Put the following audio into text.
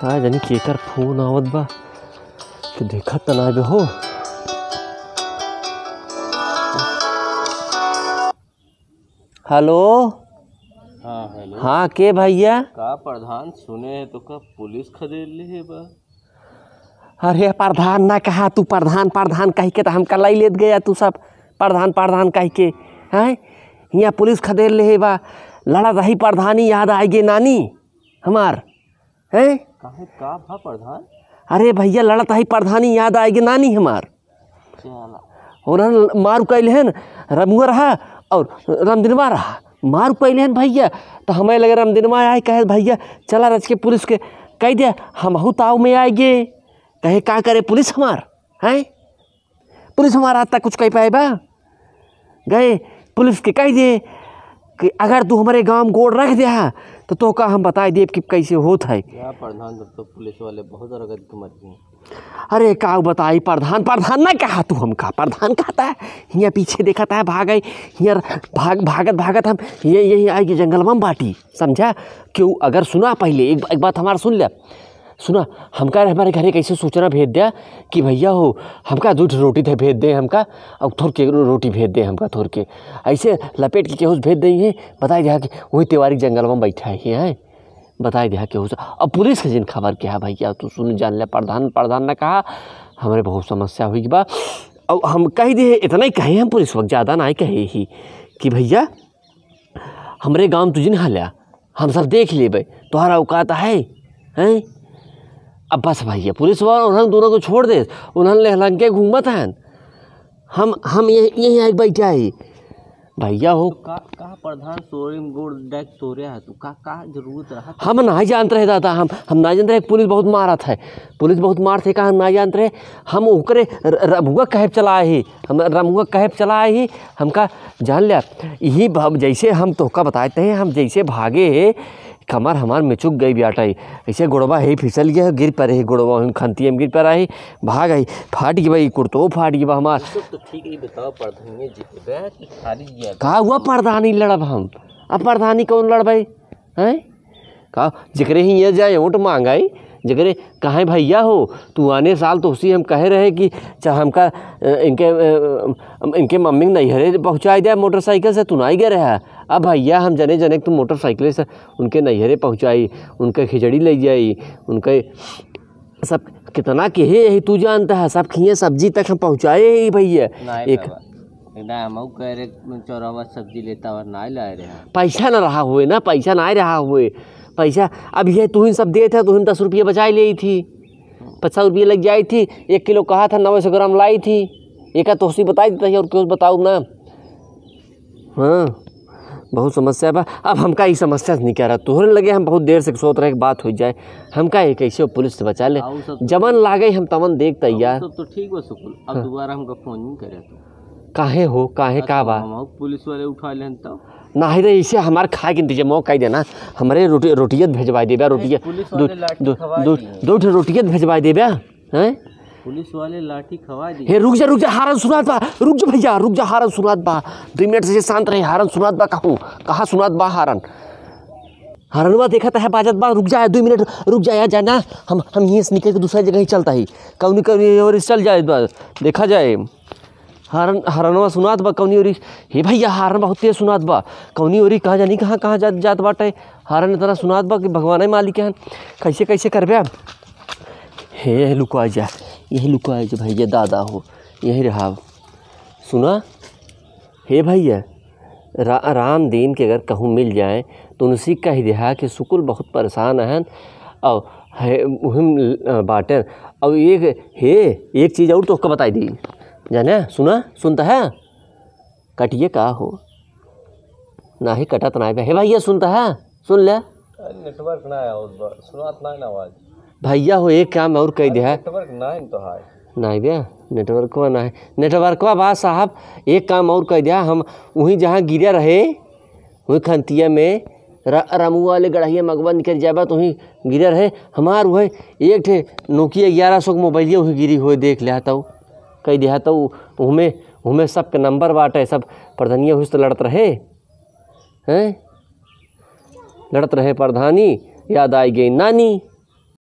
ता जानी केकर फोन आवत बा कि देखा तना बे हो हेलो हाँ हेलो हाँ के भैया का प्रधान सुने है तो का पुलिस खदेल ली है बा अरे प्रधान ना कहा तू प्रधान प्रधान कह के तो कल लाई लेत गया तू सब प्रधान प्रधान कह के हैं यहाँ पुलिस खदेल ले बा लड़ा रही प्रधानी याद आएगी नानी हमार हैं काहे का भा प्रधान अरे भैया लड़ता ही प्रधानी याद आएगी नानी हमार और मार कैल हन रमुआ रहा और रामदिनवा रहा मार कैल हन भैया तो हमें लगे रामदिनवा आए कहे भैया चला रच के पुलिस के कह दिया हम हूँ ताव में आएगे कहे का करे पुलिस हमार है पुलिस हमारा आता कुछ कह पाए बा गए पुलिस के कह दिए कि अगर तू हमारे गांव गोड़ रख दे है हाँ, तो तो का हम बता दे कि कैसे होता है प्रधान तो पुलिस वाले बहुत अरे का बताई प्रधान प्रधान ना कहा तू हमका प्रधान कहता है हियाँ पीछे देखता है भाग आई हियाँ भाग भागत भागत हम ये यही आएगी जंगल में बाटी समझा क्यों अगर सुना पहले एक, एक बात हमारा सुन लिया सुना हमका हमारे एक कैसे सूचना भेज दिया कि भैया हो हमका दूध रोटी थे भेज दें हमका और थोड़ के रोटी भेज दें हमका थोड़ के ऐसे लपेट के केहूस भेज दी है बताए दिया कि वही तिवारी जंगल में बैठा ही है बताए दिया केहूस अब पुलिस के जिन खबर किया भैया तू सुन जान लिया प्रधान प्रधान ने कहा हमारे बहुत समस्या हुई बा और हम कह दिए इतना ही कहे हम पुलिस वक्त ज़्यादा ना कहे ही कि भैया हमारे गाँव तुझे नहा लिया हम सब देख लेबे तुम्हारा औकात है हैं अब बस भैया पुलिस वाला उन्होंने दोनों को छोड़ दे उन्होंने ले के घूमत हैं हम हम ये यही आई बैठ आई भैया हो तो कहा प्रधान सोरेम गोड़ डैक सोरे है तू तो का का जरूरत रहा हम ना जानत रहे दादा हम हम ना जानत रहे पुलिस बहुत मारा था पुलिस बहुत मार थे कहा ना जानत रहे हम ओकरे रमुआ कहब चलाए ही हम रमुआ कहब चलाए ही हमका जान लिया यही जैसे हम तोहका बताते हैं हम जैसे भागे कमर हमार मिचुक गई ब्याटाई ऐसे गुड़वा ही फिसल गया गिर पर रही गुड़वा हम खनती हम गिर पर आई भाग आई फाट गई भाई कुर्तो फाट गई हमार तो ठीक है बताओ प्रधान कहा हुआ प्रधानी लड़ब हम अब प्रधानी कौन लड़ भाई हैं कहा जिक्र ही ये जाए ऊँट मांगाई जगरे कहा भैया हो तू आने साल तो उसी हम कह रहे कि चाहे हमका इनके इनके मम्मी नैहरे पहुँचा जाए मोटरसाइकिल से तू नहीं गए रहे अब भैया हम जने जने तुम तो मोटरसाइकिल से उनके नैहरे पहुँचाई उनके खिचड़ी ले जाई उनके सब कितना के है यही तू जानता है सब खिए सब्जी तक हम पहुँचाए ही भैया एक सब्जी लेता पैसा ना रहा हुए ना पैसा ना रहा हुए पैसा अब ये तुम सब दे थे तुम दस रुपये बचाई ली थी पचास रुपये लग जाई थी एक किलो कहा था नौ सौ ग्राम लाई थी एक उसी बता देता और क्यों बताऊँ ना हाँ बहुत समस्या बा अब हमका ये समस्या नहीं कह रहा तुहरे लगे हम बहुत देर से सोच रहे बात हो जाए हमका ये कैसे पुलिस से बचा ले तो जमन लागे हम तमन देख तैयार तो ठीक बा सुकुल अब हाँ। दोबारा हमका फोन नहीं करे तो काहे हो काहे अच्छा, का बा पुलिस वाले उठा ले ना ही तो इसे हमारे खा के दीजिए मौका ही देना हमारे रोटी रोटियत भेजवा देवे रोटिया दो ठो रोटियत भेजवा देवे है पुलिस वाले लाठी खवा दी हे रुक जा रुक जा हारन सुनात बा रुक जा भैया रुक जा हारन सुनात बा दो मिनट से शांत रहे हारन सुनात बा कहूँ कहाँ सुनात बा हारन हरनवा देखा था तो है बाजत बा रुक जाए दो मिनट रुक जाया जाना हम हम यहीं से निकल के दूसरी जगह ही चलता ही कौन कौन और चल जाए देखा जाए हारन हरनवा सुनात बा कौनी ओरी हे भैया हारन बहुत तेज सुनात बा कौनी ओरी कहाँ जानी कहाँ कहाँ जात जात बाटे हारन इतना सुनात बा कि भगवान मालिक है कैसे कैसे बे हे यही आ जा यही आ जा भैया दादा हो यही रहा सुना हे भैया रा, राम दीन के अगर कहूँ मिल जाए तो उनसी कह दिया कि सुकुल बहुत परेशान हैं और है बाटन और एक हे एक चीज़ और तो उसको बताई दी जाने सुना सुनता है कटिए का हो ना ही कटा तो ना हे भैया सुनता है सुन ले नेटवर्क ना आया उस बार सुनात ना ना आवाज भैया हो एक काम और कह दिया नेटवर्क ना है तो है ना भैया नेटवर्कवा ना है नेटवर्कवा बा साहब एक काम और कह दिया हम वहीं जहाँ गिरे रहे वहीं खंतिया में रामू वाले गढ़ाइया मगवा निकल जाबा तो वहीं गिरे रहे हमार वह एक ठे नोकिया ग्यारह सौ के मोबाइल वहीं गिरी हुए देख लिया तो कई देहात तो उमे उमे सबके नंबर बाटे सब प्रधानिए हुई तो लड़त रहे हैं लड़त रहे प्रधानी याद आई गई नानी